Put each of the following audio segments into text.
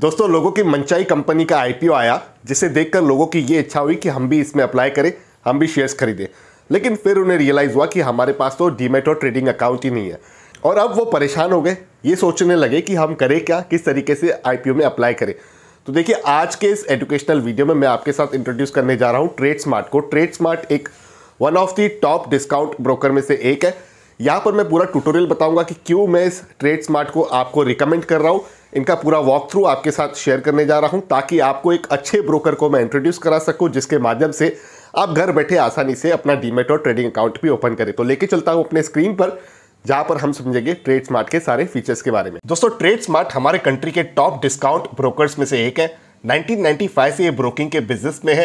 दोस्तों लोगों की मनचाही कंपनी का आईपीओ आया जिसे देखकर लोगों की ये इच्छा हुई कि हम भी इसमें अप्लाई करें हम भी शेयर्स खरीदें लेकिन फिर उन्हें रियलाइज़ हुआ कि हमारे पास तो डीमेट और ट्रेडिंग अकाउंट ही नहीं है और अब वो परेशान हो गए ये सोचने लगे कि हम करें क्या किस तरीके से आई में अप्लाई करें तो देखिए आज के इस एजुकेशनल वीडियो में मैं आपके साथ इंट्रोड्यूस करने जा रहा हूँ ट्रेड स्मार्ट को ट्रेड स्मार्ट एक one of the top discount broker में से एक है यहाँ पर मैं पूरा ट्यूटोरियल बताऊंगा कि क्यों मैं इस ट्रेड स्मार्ट को आपको रिकमेंड कर रहा हूँ इनका पूरा वॉक थ्रू आपके साथ शेयर करने जा रहा हूँ ताकि आपको एक अच्छे ब्रोकर को मैं इंट्रोड्यूस करा सकूँ जिसके माध्यम से आप घर बैठे आसानी से अपना डीमेट और ट्रेडिंग अकाउंट भी ओपन करें तो लेके चलता हूँ अपने स्क्रीन पर जहाँ पर हम समझेंगे ट्रेड स्मार्ट के सारे फीचर्स के बारे में दोस्तों ट्रेड स्मार्ट हमारे कंट्री के टॉप डिस्काउंट ब्रोकर्स में से एक है 1995 से ये ब्रोकिंग के बिजनेस में है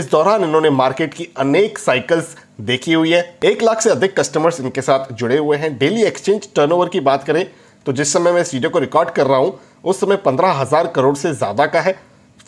इस दौरान इन्होंने मार्केट की अनेक साइकिल्स देखी हुई है एक लाख से अधिक कस्टमर्स इनके साथ जुड़े हुए हैं डेली एक्सचेंज टर्नओवर की बात करें तो जिस समय मैं इस वीडियो को रिकॉर्ड कर रहा हूँ उस समय पंद्रह हज़ार करोड़ से ज़्यादा का है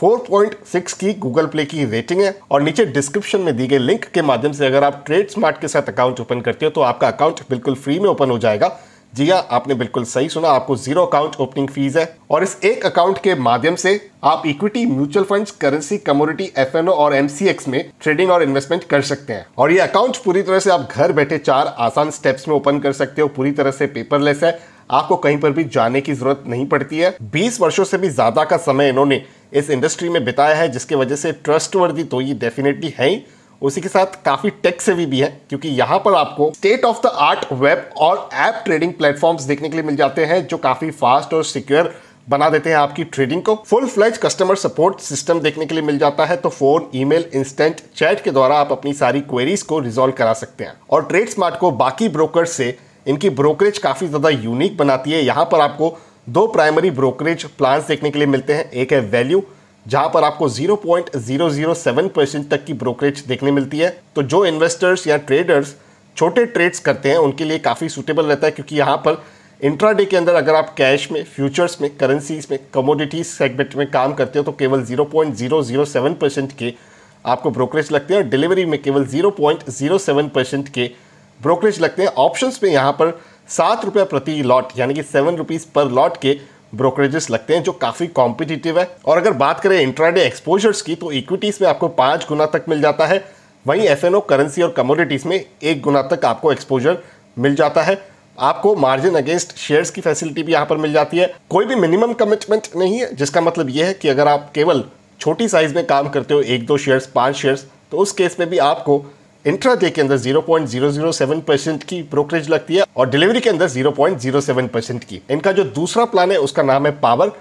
4.6 की गूगल प्ले की रेटिंग है और नीचे डिस्क्रिप्शन में दी गई लिंक के माध्यम से अगर आप ट्रेड स्मार्ट के साथ अकाउंट ओपन करते हो तो आपका अकाउंट बिल्कुल फ्री में ओपन हो जाएगा जी हाँ आपने बिल्कुल सही सुना आपको जीरो अकाउंट ओपनिंग फीस है और इस एक अकाउंट के माध्यम से आप equity mutual funds currency commodity F और एमसीएक्स में ट्रेडिंग और इन्वेस्टमेंट कर सकते हैं और ये अकाउंट पूरी तरह से आप घर बैठे चार आसान स्टेप्स में ओपन कर सकते हो पूरी तरह से पेपरलेस है आपको कहीं पर भी जाने की जरूरत नहीं पड़ती है बीस वर्षों से भी ज्यादा का समय इन्होंने इस इंडस्ट्री में बिताया है जिसकी वजह से ट्रस्ट तो ये डेफिनेटली है ही उसी के साथ काफ़ी टेक से भी है क्योंकि यहाँ पर आपको state of the art web और ऐप ट्रेडिंग प्लेटफॉर्म्स देखने के लिए मिल जाते हैं जो काफ़ी फास्ट और सिक्योर बना देते हैं आपकी ट्रेडिंग को full fledge customer support system देखने के लिए मिल जाता है तो फोन ईमेल इंस्टेंट चैट के द्वारा आप अपनी सारी क्वेरीज को रिजोल्व करा सकते हैं और ट्रेड स्मार्ट को बाकी ब्रोकर से इनकी ब्रोकरेज काफ़ी ज़्यादा यूनिक बनाती है यहाँ पर आपको दो प्राइमरी ब्रोकरेज प्लान्स देखने के लिए मिलते हैं एक है वैल्यू जहां पर आपको 0.007 परसेंट तक की ब्रोकरेज देखने मिलती है तो जो इन्वेस्टर्स या ट्रेडर्स छोटे ट्रेड्स करते हैं उनके लिए काफ़ी सूटेबल रहता है क्योंकि यहाँ पर इंट्राडे के अंदर अगर आप कैश में फ्यूचर्स में करेंसीज में कमोडिटीज सेगमेंट में काम करते हो तो केवल 0.007 परसेंट के आपको ब्रोकरेज लगते हैं और डिलीवरी में केवल 0.07 परसेंट के ब्रोकरेज लगते हैं ऑप्शंस में यहाँ पर सात रुपये प्रति लॉट यानी कि सेवन रुपीज़ पर लॉट के ब्रोकरेजेस लगते हैं जो काफ़ी कॉम्पिटिटिव है और अगर बात करें इंट्राडे एक्सपोजर्स की तो इक्विटीज़ में आपको पाँच गुना तक मिल जाता है वहीं एफ करेंसी और कमोडिटीज़ में एक गुना तक आपको एक्सपोजर मिल जाता है आपको मार्जिन अगेंस्ट शेयर्स की फैसिलिटी भी यहाँ पर मिल जाती है कोई भी मिनिमम कमिटमेंट नहीं है जिसका मतलब यह है कि अगर आप केवल छोटी साइज़ में काम करते हो एक दो शेयर्स पाँच शेयर्स तो उस केस में भी आपको इंट्राडे के अंदर 0.007 परसेंट की ब्रोकरेज लगती है और डिलीवरी के अंदर 0.07 परसेंट की इनका जो दूसरा प्लान है उसका नाम है पावर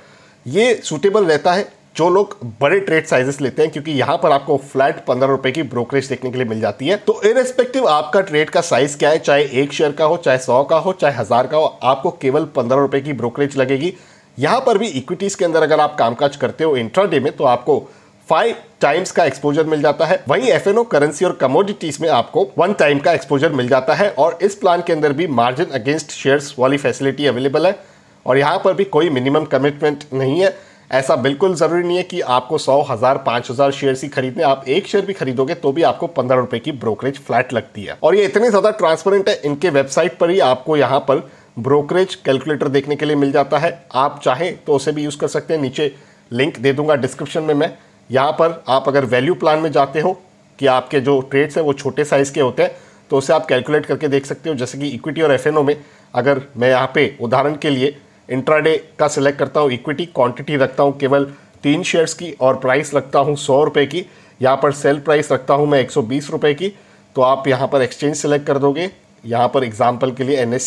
ये सूटेबल रहता है जो लोग बड़े ट्रेड साइजेस लेते हैं क्योंकि यहां पर आपको फ्लैट पंद्रह रुपए की ब्रोकरेज देखने के लिए मिल जाती है तो इरेस्पेक्टिव आपका ट्रेड का साइज क्या है चाहे एक शेयर का हो चाहे सौ का हो चाहे हजार का हो आपको केवल पंद्रह रुपए की ब्रोकरेज लगेगी यहां पर भी इक्विटीज के अंदर अगर आप कामकाज करते हो इंट्राडे में तो आपको फाइव टाइम्स का एक्सपोजर मिल जाता है वहीं एफ करेंसी और कमोडिटीज में आपको वन टाइम का एक्सपोजर मिल जाता है और इस प्लान के अंदर भी मार्जिन अगेंस्ट शेयर्स वाली फैसिलिटी अवेलेबल है और यहाँ पर भी कोई मिनिमम कमिटमेंट नहीं है ऐसा बिल्कुल ज़रूरी नहीं है कि आपको सौ हज़ार पाँच हज़ार शेयर ही खरीदने आप एक शेयर भी खरीदोगे तो भी आपको पंद्रह रुपये की ब्रोकरेज फ्लैट लगती है और ये इतने ज़्यादा ट्रांसपेरेंट है इनके वेबसाइट पर ही आपको यहाँ पर ब्रोकरेज कैलकुलेटर देखने के लिए मिल जाता है आप चाहें तो उसे भी यूज़ कर सकते हैं नीचे लिंक दे दूंगा डिस्क्रिप्शन में मैं यहाँ पर आप अगर वैल्यू प्लान में जाते हो कि आपके जो ट्रेड्स हैं वो छोटे साइज़ के होते हैं तो उसे आप कैलकुलेट करके देख सकते हो जैसे कि इक्विटी और एफ में अगर मैं यहाँ पे उदाहरण के लिए इंट्राडे का सिलेक्ट करता हूँ इक्विटी क्वांटिटी रखता हूँ केवल तीन शेयर्स की और प्राइस रखता हूँ सौ रुपये की यहाँ पर सेल प्राइस रखता हूँ मैं एक सौ बीस रुपये की तो आप यहाँ पर एक्सचेंज सेलेक्ट कर दोगे यहाँ पर एग्ज़ाम्पल के लिए एन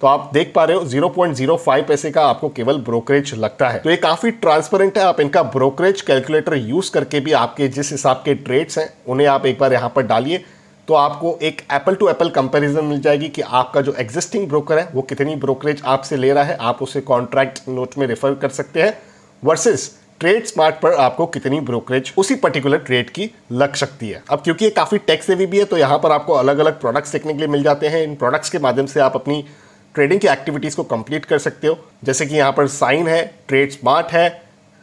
तो आप देख पा रहे हो जीरो जीरो पॉइंट फाइव पैसे का आपको केवल ब्रोकरेज लगता है तो ये काफी ट्रांसपेरेंट है आप इनका ब्रोकरेज कैलकुलेटर यूज करके भी आपके जिस हिसाब के ट्रेड्स हैं उन्हें आप एक बार यहाँ पर डालिए तो आपको एक एप्पल टू एप्पल कंपैरिजन मिल जाएगी कि आपका जो एग्जिस्टिंग ब्रोकर है वो कितनी ब्रोकरेज आपसे ले रहा है आप उसे कॉन्ट्रैक्ट नोट में रेफर कर सकते हैं वर्सेस ट्रेड स्मार्ट पर आपको कितनी ब्रोकरेज उसी पर्टिकुलर ट्रेड की लग सकती है अब क्योंकि ये काफ़ी टैक्स सेवी भी है तो यहाँ पर आपको अलग अलग प्रोडक्ट्स देखने के लिए मिल जाते हैं इन प्रोडक्ट्स के माध्यम से आप अपनी ट्रेडिंग की एक्टिविटीज़ को कंप्लीट कर सकते हो जैसे कि यहाँ पर साइन है ट्रेड स्मार्ट है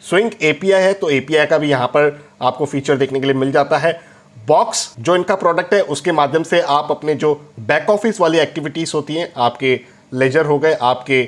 स्विंग ए है तो एपीआई का भी यहाँ पर आपको फीचर देखने के लिए मिल जाता है बॉक्स जो इनका प्रोडक्ट है उसके माध्यम से आप अपने जो बैक ऑफिस वाली एक्टिविटीज़ होती हैं आपके लेजर हो गए आपके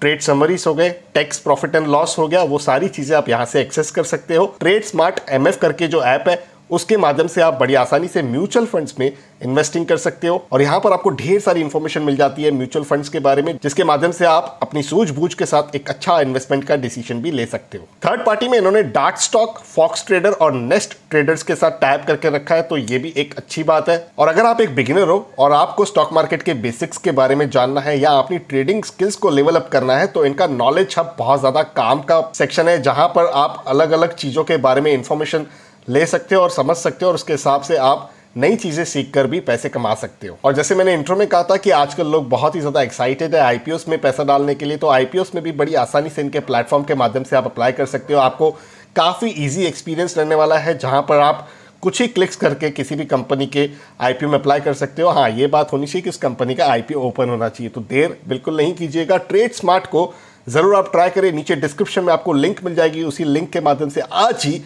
ट्रेड समरीज हो गए टैक्स प्रॉफिट एंड लॉस हो गया वो सारी चीज़ें आप यहाँ से एक्सेस कर सकते हो ट्रेड स्मार्ट एम करके जो ऐप है उसके माध्यम से आप बड़ी आसानी से म्यूचुअल फंड्स में इन्वेस्टिंग कर सकते हो और यहाँ पर आपको ढेर सारी इन्फॉर्मेशन मिल जाती है म्यूचुअल फंड्स के बारे में जिसके माध्यम से आप अपनी सूझबूझ के साथ एक अच्छा इन्वेस्टमेंट का डिसीजन भी ले सकते हो थर्ड पार्टी में इन्होंने डार्क स्टॉक फॉक्स ट्रेडर और नेस्ट ट्रेडर्स के साथ टैप करके रखा है तो ये भी एक अच्छी बात है और अगर आप एक बिगिनर हो और आपको स्टॉक मार्केट के बेसिक्स के बारे में जानना है या अपनी ट्रेडिंग स्किल्स को लेवल अप करना है तो इनका नॉलेज हब बहुत ज्यादा काम का सेक्शन है जहां पर आप अलग अलग चीजों के बारे में इंफॉर्मेशन ले सकते हो और समझ सकते हो और उसके हिसाब से आप नई चीज़ें सीख कर भी पैसे कमा सकते हो और जैसे मैंने इंट्रो में कहा था कि आजकल लोग बहुत ही ज़्यादा एक्साइटेड है आई में पैसा डालने के लिए तो आई में भी बड़ी आसानी से इनके प्लेटफॉर्म के माध्यम से आप अप्लाई कर सकते हो आपको काफ़ी ईजी एक्सपीरियंस रहने वाला है जहाँ पर आप कुछ ही क्लिक्स करके किसी भी कंपनी के आईपीओ में अप्लाई कर सकते हो हाँ ये बात होनी चाहिए कि उस कंपनी का आईपीओ ओपन होना चाहिए तो देर बिल्कुल नहीं कीजिएगा ट्रेड स्मार्ट को ज़रूर आप ट्राई करें नीचे डिस्क्रिप्शन में आपको लिंक मिल जाएगी उसी लिंक के माध्यम से आज ही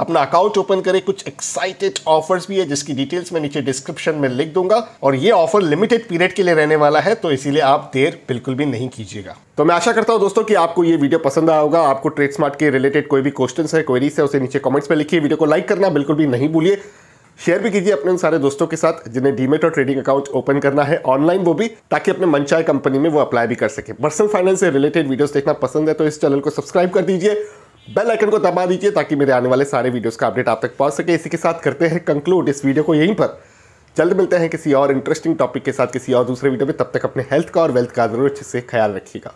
अपना अकाउंट ओपन करें कुछ एक्साइटेड ऑफर्स भी है जिसकी डिटेल्स मैं नीचे डिस्क्रिप्शन में लिख दूंगा और ये ऑफर लिमिटेड पीरियड के लिए रहने वाला है तो इसीलिए आप देर बिल्कुल भी नहीं कीजिएगा तो मैं आशा करता हूँ दोस्तों कि आपको ये वीडियो पसंद आया होगा आपको ट्रेड स्मार्ट के रिलेटेड कोई भी क्वेश्चन है क्वेरीज है उसे नीचे कॉमेंट्स में लिखिए वीडियो को लाइक करना बिल्कुल भी नहीं भूलिए शेयर भी कीजिए अपने उन सारे दोस्तों के साथ जिन्हें डीमेट और ट्रेडिंग अकाउंट ओपन करना है ऑनलाइन वो भी ताकि अपने मनचाहे कंपनी में वो अप्लाई भी कर सके पर्सनल फाइनेंस से रिलेटेड वीडियोस देखना पसंद है तो इस चैनल को सब्सक्राइब कर दीजिए बेल आइकन को दबा दीजिए ताकि मेरे आने वाले सारे वीडियोस का अपडेट आप तक पहुंच सके इसी के साथ करते हैं कंक्लूड इस वीडियो को यहीं पर जल्द मिलते हैं किसी और इंटरेस्टिंग टॉपिक के साथ किसी और दूसरे वीडियो में तब तक अपने हेल्थ का और वेल्थ का जरूर अच्छे से ख्याल रखिएगा